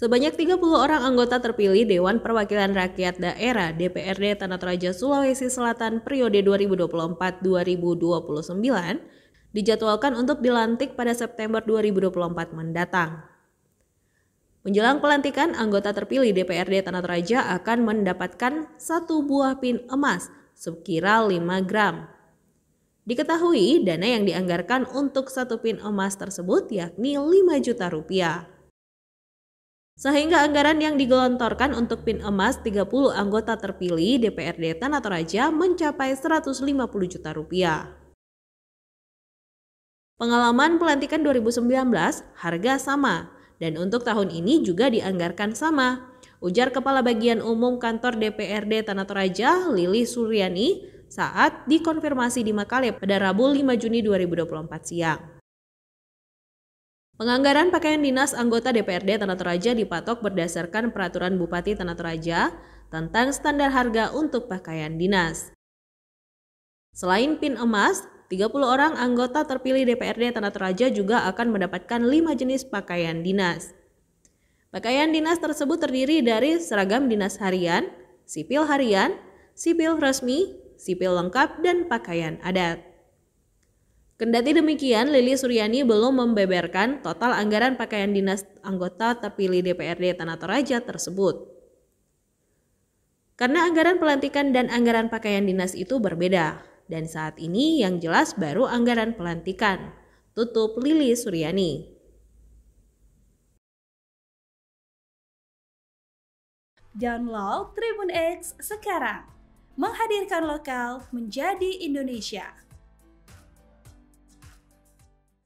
Sebanyak 30 orang anggota terpilih Dewan Perwakilan Rakyat Daerah DPRD Tanah Toraja Sulawesi Selatan periode 2024-2029 dijadwalkan untuk dilantik pada September 2024 mendatang. Menjelang pelantikan, anggota terpilih DPRD Tanah Toraja akan mendapatkan satu buah pin emas sekira 5 gram. Diketahui dana yang dianggarkan untuk satu pin emas tersebut yakni 5 juta rupiah. Sehingga anggaran yang digelontorkan untuk PIN emas 30 anggota terpilih DPRD Tanah Toraja mencapai 150 juta rupiah. Pengalaman pelantikan 2019 harga sama dan untuk tahun ini juga dianggarkan sama. Ujar Kepala Bagian Umum Kantor DPRD Tanah Toraja, Lili Suryani, saat dikonfirmasi di Makale pada Rabu 5 Juni 2024 siang. Penganggaran pakaian dinas anggota DPRD Tanah Toraja dipatok berdasarkan peraturan Bupati Tanah Toraja tentang standar harga untuk pakaian dinas. Selain pin emas, 30 orang anggota terpilih DPRD Tanah Toraja juga akan mendapatkan 5 jenis pakaian dinas. Pakaian dinas tersebut terdiri dari seragam dinas harian, sipil harian, sipil resmi, sipil lengkap, dan pakaian adat. Kendati demikian, Lili Suryani belum membeberkan total anggaran pakaian dinas anggota terpilih DPRD Tanah Toraja tersebut. Karena anggaran pelantikan dan anggaran pakaian dinas itu berbeda, dan saat ini yang jelas baru anggaran pelantikan. Tutup Lili Suryani. Download Tribun X sekarang. Menghadirkan lokal menjadi Indonesia.